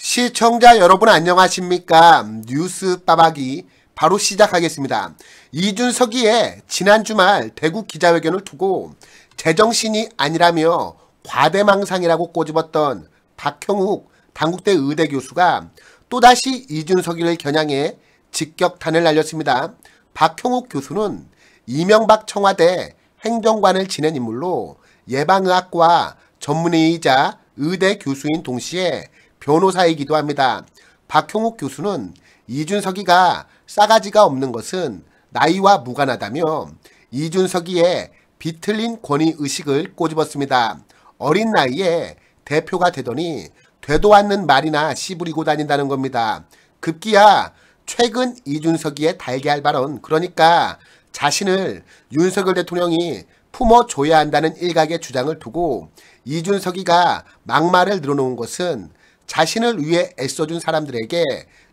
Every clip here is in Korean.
시청자 여러분 안녕하십니까 뉴스 빠박이 바로 시작하겠습니다. 이준석이의 지난 주말 대구 기자회견을 두고 제정신이 아니라며 과대망상이라고 꼬집었던 박형욱 당국대 의대 교수가 또다시 이준석이를 겨냥해 직격탄을 날렸습니다. 박형욱 교수는 이명박 청와대 행정관을 지낸 인물로 예방의학과 전문의이자 의대 교수인 동시에 변호사이기도 합니다. 박형욱 교수는 이준석이가 싸가지가 없는 것은 나이와 무관하다며 이준석이의 비틀린 권위의식을 꼬집었습니다. 어린 나이에 대표가 되더니 되도 않는 말이나 씨부리고 다닌다는 겁니다. 급기야 최근 이준석이의 달걀 발언 그러니까 자신을 윤석열 대통령이 품어줘야 한다는 일각의 주장을 두고 이준석이가 막말을 늘어놓은 것은 자신을 위해 애써준 사람들에게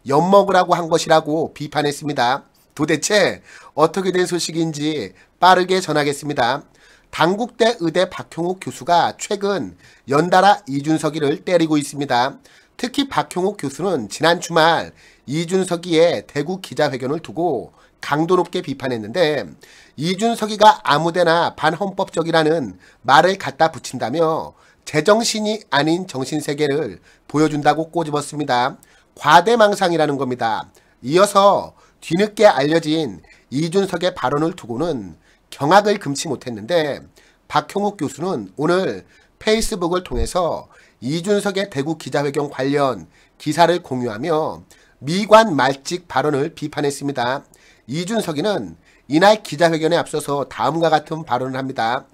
엿먹으라고 한 것이라고 비판했습니다. 도대체 어떻게 된 소식인지 빠르게 전하겠습니다. 당국대 의대 박형욱 교수가 최근 연달아 이준석이를 때리고 있습니다. 특히 박형욱 교수는 지난 주말 이준석이의 대구 기자회견을 두고 강도 높게 비판했는데 이준석이가 아무데나 반헌법적이라는 말을 갖다 붙인다며 제정신이 아닌 정신세계를 보여준다고 꼬집었습니다. 과대망상이라는 겁니다. 이어서 뒤늦게 알려진 이준석의 발언을 두고는 경악을 금치 못했는데 박형욱 교수는 오늘 페이스북을 통해서 이준석의 대구 기자회견 관련 기사를 공유하며 미관 말직 발언을 비판했습니다. 이준석이는 이날 기자회견에 앞서서 다음과 같은 발언을 합니다.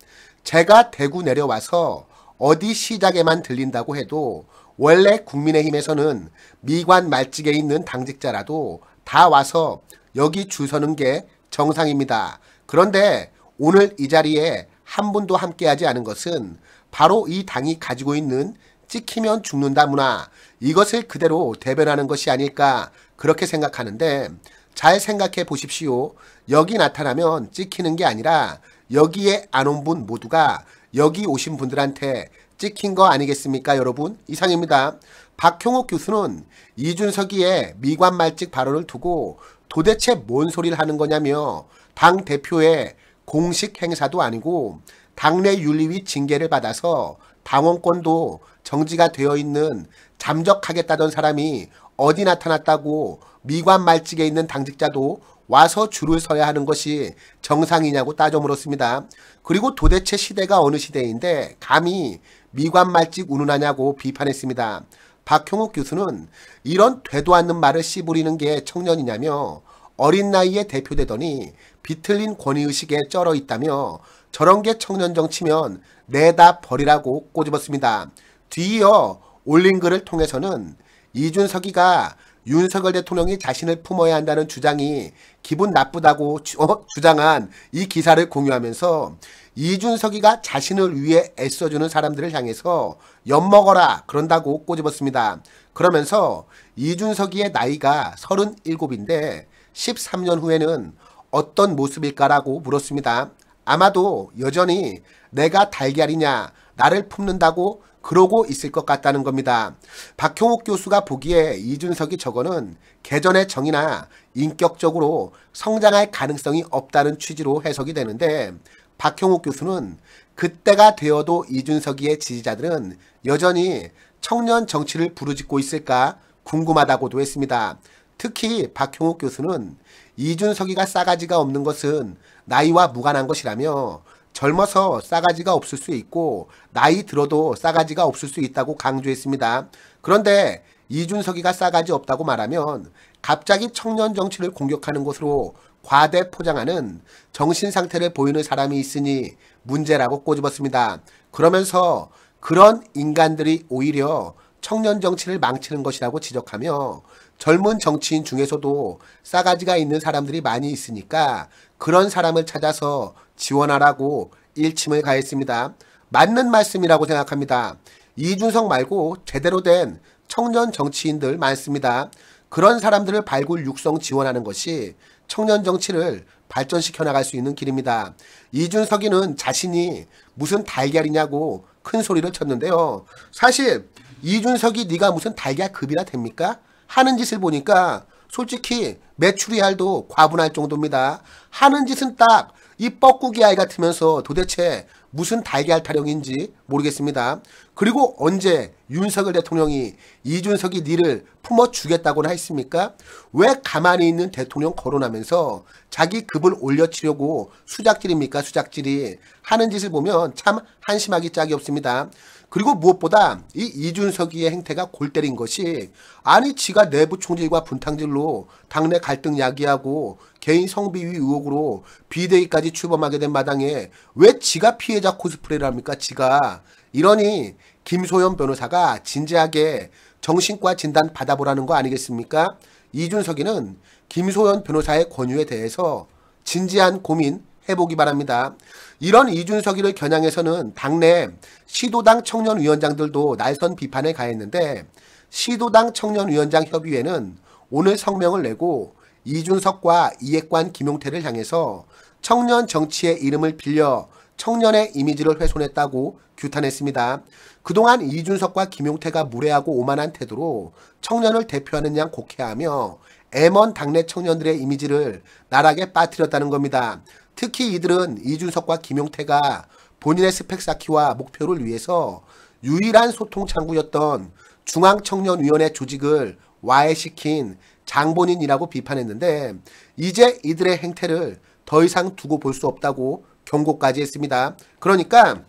제가 대구 내려와서 어디 시작에만 들린다고 해도 원래 국민의힘에서는 미관 말직에 있는 당직자라도 다 와서 여기 줄 서는 게 정상입니다. 그런데 오늘 이 자리에 한 분도 함께하지 않은 것은 바로 이 당이 가지고 있는 찍히면 죽는다 문화 이것을 그대로 대변하는 것이 아닐까 그렇게 생각하는데 잘 생각해 보십시오. 여기 나타나면 찍히는 게 아니라 여기에 안 온 분 모두가 여기 오신 분들한테 찍힌 거 아니겠습니까 여러분? 이상입니다. 박형욱 교수는 이준석이의 미관말직 발언을 두고 도대체 뭔 소리를 하는 거냐며 당 대표의 공식 행사도 아니고 당내 윤리위 징계를 받아서 당원권도 정지가 되어 있는 잠적하겠다던 사람이 어디 나타났다고 미관 말직에 있는 당직자도 와서 줄을 서야 하는 것이 정상이냐고 따져 물었습니다. 그리고 도대체 시대가 어느 시대인데 감히 미관말직 운운하냐고 비판했습니다. 박형욱 교수는 이런 되도 않는 말을 씨부리는 게 청년이냐며 어린 나이에 대표되더니 비틀린 권위의식에 쩔어 있다며 저런 게 청년 정치면 내다 버리라고 꼬집었습니다. 뒤이어 올린 글을 통해서는 이준석이가 윤석열 대통령이 자신을 품어야 한다는 주장이 기분 나쁘다고 어? 주장한 이 기사를 공유하면서 이준석이가 자신을 위해 애써주는 사람들을 향해서 엿먹어라 그런다고 꼬집었습니다. 그러면서 이준석이의 나이가 37인데 13년 후에는 어떤 모습일까라고 물었습니다. 아마도 여전히 내가 달걀이냐 나를 품는다고 그러고 있을 것 같다는 겁니다. 박형욱 교수가 보기에 이준석이 저거는 개전의 정의나 인격적으로 성장할 가능성이 없다는 취지로 해석이 되는데 박형욱 교수는 그때가 되어도 이준석이의 지지자들은 여전히 청년 정치를 부르짖고 있을까 궁금하다고도 했습니다. 특히 박형욱 교수는 이준석이가 싸가지가 없는 것은 나이와 무관한 것이라며 젊어서 싸가지가 없을 수 있고 나이 들어도 싸가지가 없을 수 있다고 강조했습니다. 그런데 이준석이가 싸가지 없다고 말하면 갑자기 청년 정치를 공격하는 것으로 과대 포장하는 정신 상태를 보이는 사람이 있으니 문제라고 꼬집었습니다. 그러면서 그런 인간들이 오히려 청년 정치를 망치는 것이라고 지적하며 젊은 정치인 중에서도 싸가지가 있는 사람들이 많이 있으니까 그런 사람을 찾아서 지원하라고 일침을 가했습니다. 맞는 말씀이라고 생각합니다. 이준석 말고 제대로 된 청년 정치인들 많습니다. 그런 사람들을 발굴 육성 지원하는 것이 청년 정치를 발전시켜 나갈 수 있는 길입니다. 이준석이는 자신이 무슨 달걀이냐고 큰 소리를 쳤는데요. 사실 이준석이 네가 무슨 달걀급이라 됩니까? 하는 짓을 보니까 솔직히 매출이 할도 과분할 정도입니다. 하는 짓은 딱 이 뻐꾸기 아이 같으면서 도대체 무슨 달걀 타령인지 모르겠습니다. 그리고 언제 윤석열 대통령이 이준석이 니를 품어주겠다고 했습니까? 왜 가만히 있는 대통령 거론하면서 자기 급을 올려치려고 수작질입니까? 수작질이 하는 짓을 보면 참 한심하기 짝이 없습니다. 그리고 무엇보다 이 이준석이의 행태가 골 때린 것이 아니 지가 내부 총질과 분탕질로 당내 갈등 야기하고 개인 성비위 의혹으로 비대위까지 출범하게 된 마당에 왜 지가 피해 피해자 코스프레를 합니까? 지가 이러니 김소연 변호사가 진지하게 정신과 진단 받아보라는 거 아니겠습니까? 이준석이는 김소연 변호사의 권유에 대해서 진지한 고민 해보기 바랍니다. 이런 이준석이를 겨냥해서는 당내 시도당 청년위원장들도 날선 비판에 가했는데 시도당 청년위원장 협의회는 오늘 성명을 내고 이준석과 이핵관 김용태를 향해서 청년 정치의 이름을 빌려 청년의 이미지를 훼손했다고 규탄했습니다. 그동안 이준석과 김용태가 무례하고 오만한 태도로 청년을 대표하는 양 곡해하며 애먼 당내 청년들의 이미지를 나락에 빠뜨렸다는 겁니다. 특히 이들은 이준석과 김용태가 본인의 스펙 쌓기와 목표를 위해서 유일한 소통 창구였던 중앙청년위원회 조직을 와해시킨 장본인이라고 비판했는데 이제 이들의 행태를 더 이상 두고 볼 수 없다고 경고까지 했습니다. 그러니까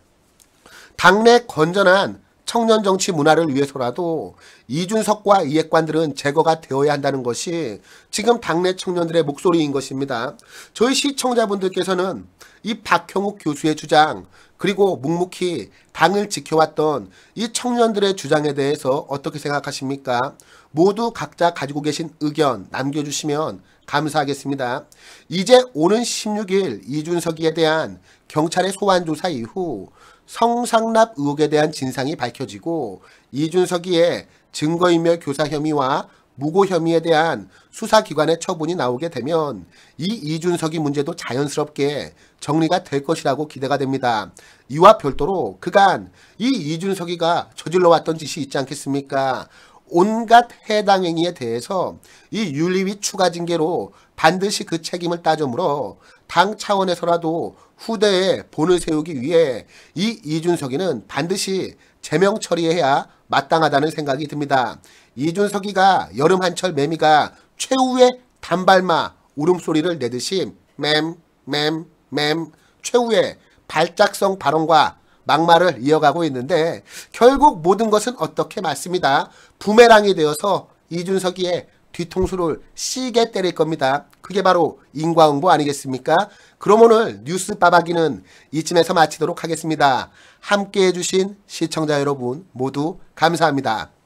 당내 건전한 청년 정치 문화를 위해서라도 이준석과 이핵관들은 제거가 되어야 한다는 것이 지금 당내 청년들의 목소리인 것입니다. 저희 시청자분들께서는 이 박형욱 교수의 주장 그리고 묵묵히 당을 지켜왔던 이 청년들의 주장에 대해서 어떻게 생각하십니까? 모두 각자 가지고 계신 의견 남겨주시면 감사하겠습니다. 이제 오는 16일 이준석이에 대한 경찰의 소환 조사 이후 성상납 의혹에 대한 진상이 밝혀지고 이준석이의 증거인멸 교사 혐의와 무고 혐의에 대한 수사기관의 처분이 나오게 되면 이 이준석이 문제도 자연스럽게 정리가 될 것이라고 기대가 됩니다. 이와 별도로 그간 이 이준석이가 저질러 왔던 짓이 있지 않겠습니까? 온갖 해당 행위에 대해서 이 윤리위 추가 징계로 반드시 그 책임을 따져물어 당 차원에서라도 후대에 본을 세우기 위해 이 이준석이는 반드시 제명 처리해야 마땅하다는 생각이 듭니다. 이준석이가 여름 한철 매미가 최후의 단발마 울음소리를 내듯이 맴, 맴, 맴 최후의 발작성 발언과 막말을 이어가고 있는데 결국 모든 것은 어떻게 맞습니다. 부메랑이 되어서 이준석이의 뒤통수를 시게 때릴 겁니다. 그게 바로 인과응보 아니겠습니까? 그럼 오늘 뉴스 빠박이는 이쯤에서 마치도록 하겠습니다. 함께해 주신 시청자 여러분 모두 감사합니다.